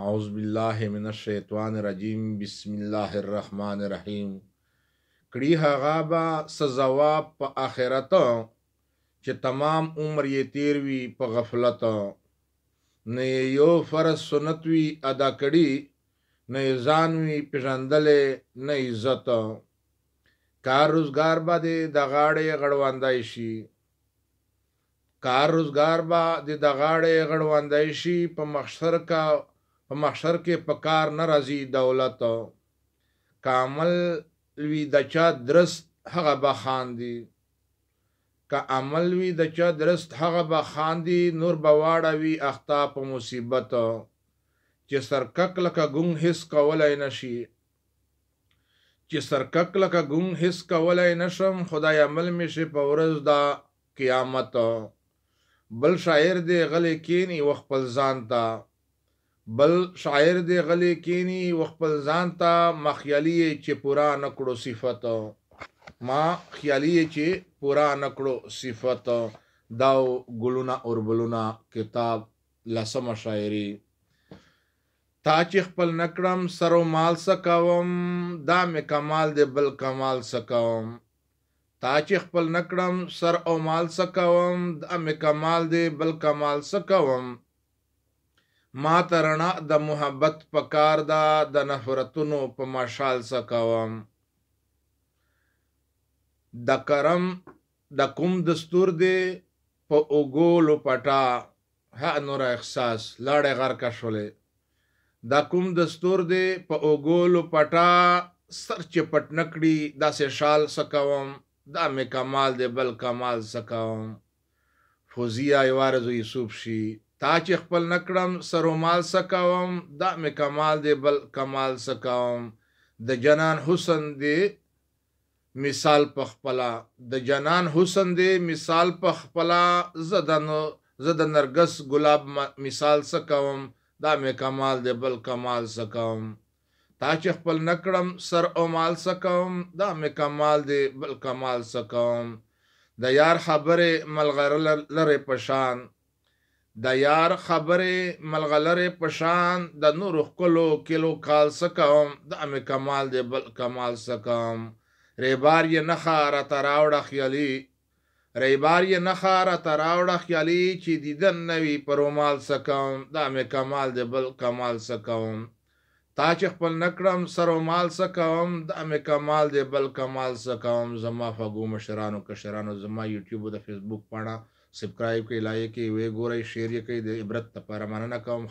اعوذ بالله من الشیطان الرجیم بسم الله الرحمن الرحیم کړي هغه با سزا په آخرت چې تمام عمر یې تیر وی په غفلت نه یو فرض سنت وی ادا کړي نه ځان وی پیژندلې نه عزت کار روزگار باندې د غاړې غړواندای شي کار روزگار با د غاړې غړواندای شي په مخشر کا په محشر کې پکار نه راځي دولت کامل وی د چا درست هغه به خاندي که عمل وی د چا درست هغه به خاندي نور به واړوي اختا په مصیبت چې سرکک لکه ګنګ هیڅ کولای نشي چې سرکک لکه ګنګ هیڅ کولای نشم خدای عمل می شي په ورځ دا قیامت بل شاعر دی غلې کینی و خپل ځان ته بل شاعر دی غلی کینی و خپل ځان ته ما خیالي چې پورا نکړو صفت ما خیالي چې پورا نکړو صفت دا ګلونا اور بلونا کتاب لسم شاعری تا چې خپل نکړم سرو مال سکوم دا مې کمال دی بل کمال سکوم تا چې خپل نکړم سر او مال سکوم دا مې کمال دی بل کمال سکوم ما ته رڼا د محبت په کار ده د نفرتونو په مشال څه کوم د کرم د کوم دستور دی په اوګولو پټا ها نور احساس لاړې غر کا شولې دا کوم دستور دی په اوګولو پټا سر چې پټ نکړي داسې شال سکوم دا مې کمال دی بل کمال سکوم فوزیا یوارزو یوسف شي تا چې خپل نکړم سرومال سکاوم دا مې کمال دی بل کمال سکاوم د جنان حسن دی مثال په خپلا د جنان حسن دی مثال په خپلا زدن زد نرګس ګلاب مثال سکاوم دا مې کمال دی بل کمال سکاوم تا چې خپل نکړم سر او مال سکاوم دا مې کمال دی بل کمال سکاوم د یار خبره ملغره لره پشان د یار خبره ملغلره پشان د نور خلو کلو کال سکم د ام کمال دی بل کمال سکم ریبار یې نخاره تراوړه خیالي ریبار یې نخاره تراوړه خیالي چې دیدن نوي پرومال سکم د ام کمال دی بل کمال سکم تا چې خپل نکړم سرومال سکم د ام کمال دی بل کمال سکم زما فغو مشرانو کشرانو زما یوټیوب او د فیسبوک پاڼه سبسکرایب کړئ لایک یې ویې ګورئ شیر یې کړئ د عبرت لپاره مننه کوم